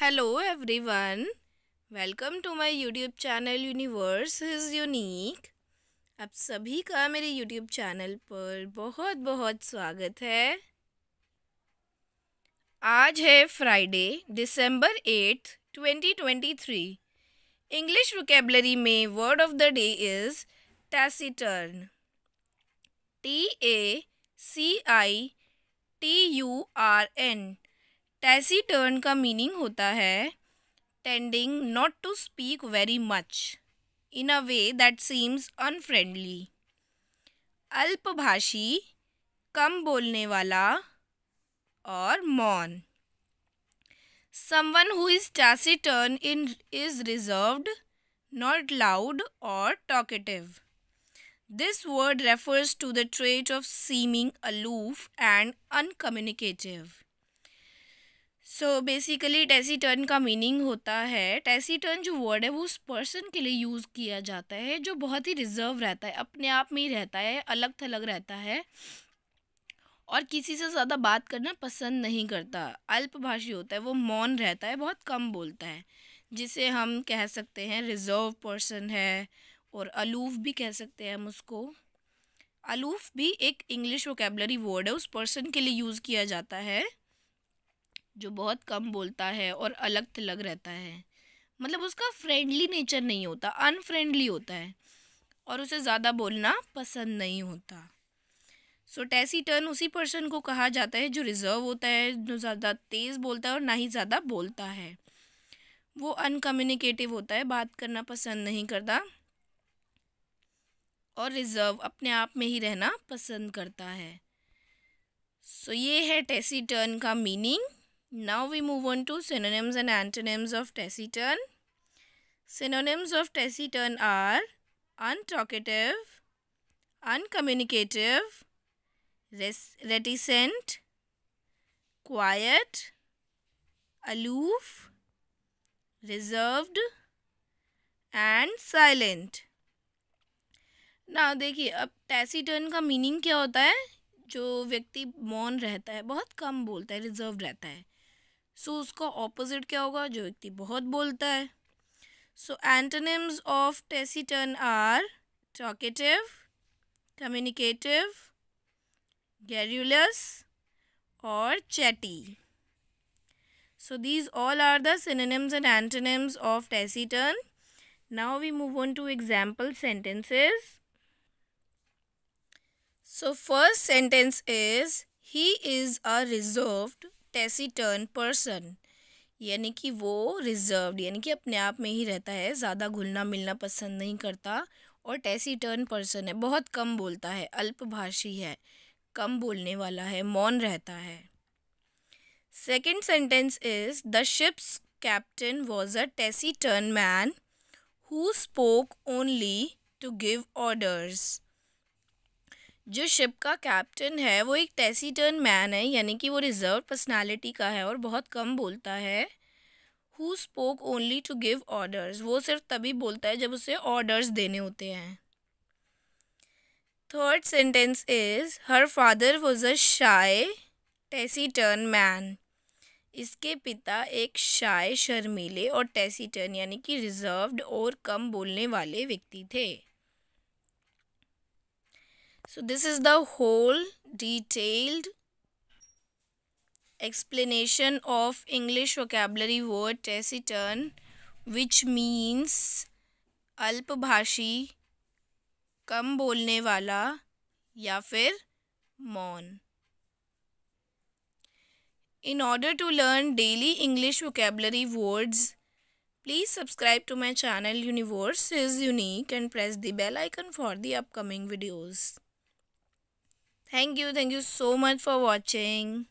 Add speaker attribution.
Speaker 1: Hello everyone welcome to my YouTube channel universe is unique आप सभी का मेरे यूट्यूब चैनल पर बहुत बहुत स्वागत है आज है Friday December eight twenty twenty three English vocabulary में word of the day is taciturn T A C I T U R N taciturn का मीनिंग होता है tending not to speak very much in a way that seems unfriendly अल्पभाषी कम बोलने वाला और मौन someone who is turn in is reserved not loud और talkative this word refers to the trait of seeming aloof and uncommunicative so basically taciturn का meaning होता है टेसी टर्न जो वर्ड है वो उस पर्सन के लिए यूज़ किया जाता है जो बहुत ही रिजर्व रहता है अपने आप में ही रहता है अलग थलग रहता है और किसी से ज़्यादा बात करना पसंद नहीं करता अल्पभाषी होता है वो मौन रहता है बहुत कम बोलता है जिसे हम कह सकते हैं रिजर्व पर्सन है और अलूफ भी कह सकते हैं हम उसको अलूफ भी एक इंग्लिश वोकेबलरी वर्ड है उस पर्सन के लिए यूज़ किया जाता है जो बहुत कम बोलता है और अलग थलग रहता है मतलब उसका फ्रेंडली नेचर नहीं होता अनफ्रेंडली होता है और उसे ज़्यादा बोलना पसंद नहीं होता सो टैसी टर्न उसी पर्सन को कहा जाता है जो रिजर्व होता है जो ज़्यादा तेज़ बोलता है और ना ही ज़्यादा बोलता है वो अनकम्युनिकेटिव होता है बात करना पसंद नहीं करता और रिज़र्व अपने आप में ही रहना पसंद करता है सो so, ये है टेसी टर्न का meaning Now we move on to synonyms and antonyms of taciturn. Synonyms of taciturn are untalkative, uncommunicative, reticent, quiet, aloof, reserved and silent. now देखिए अब taciturn का meaning क्या होता है जो व्यक्ति मौन रहता है बहुत कम बोलता है reserved रहता है सो so, उसका ऑपोजिट क्या होगा जो व्यक्ति बहुत बोलता है so antonyms of taciturn are talkative communicative garrulous और chatty so these all are the and antonyms of taciturn now we move on to example sentences so first sentence is he is a reserved taciturn person यानी कि वो reserve यानी कि अपने आप में ही रहता है ज़्यादा घुलना मिलना पसंद नहीं करता और टेसीटर्न पर्सन है बहुत कम बोलता है अल्पभाषी है कम बोलने वाला है मौन रहता है second sentence is the ship's captain was a taciturn man who spoke only to give orders जो शिप का कैप्टन है वो एक टर्न मैन है यानी कि वो रिजर्व पर्सनालिटी का है और बहुत कम बोलता है who spoke only to give orders वो सिर्फ तभी बोलता है जब उसे ऑर्डर्स देने होते हैं third sentence is her father was a shy turn man इसके पिता एक शाय शर्मीले और टेसीटर्न यानी कि रिजर्व्ड और कम बोलने वाले व्यक्ति थे So this is the whole detailed explanation of English vocabulary word taciturn which means अल्पभाषी कम बोलने वाला या फिर मौन In order to learn daily English vocabulary words, please subscribe to my channel Universe is Unique and press the bell icon for the upcoming videos. Thank you. Thank you so much for watching.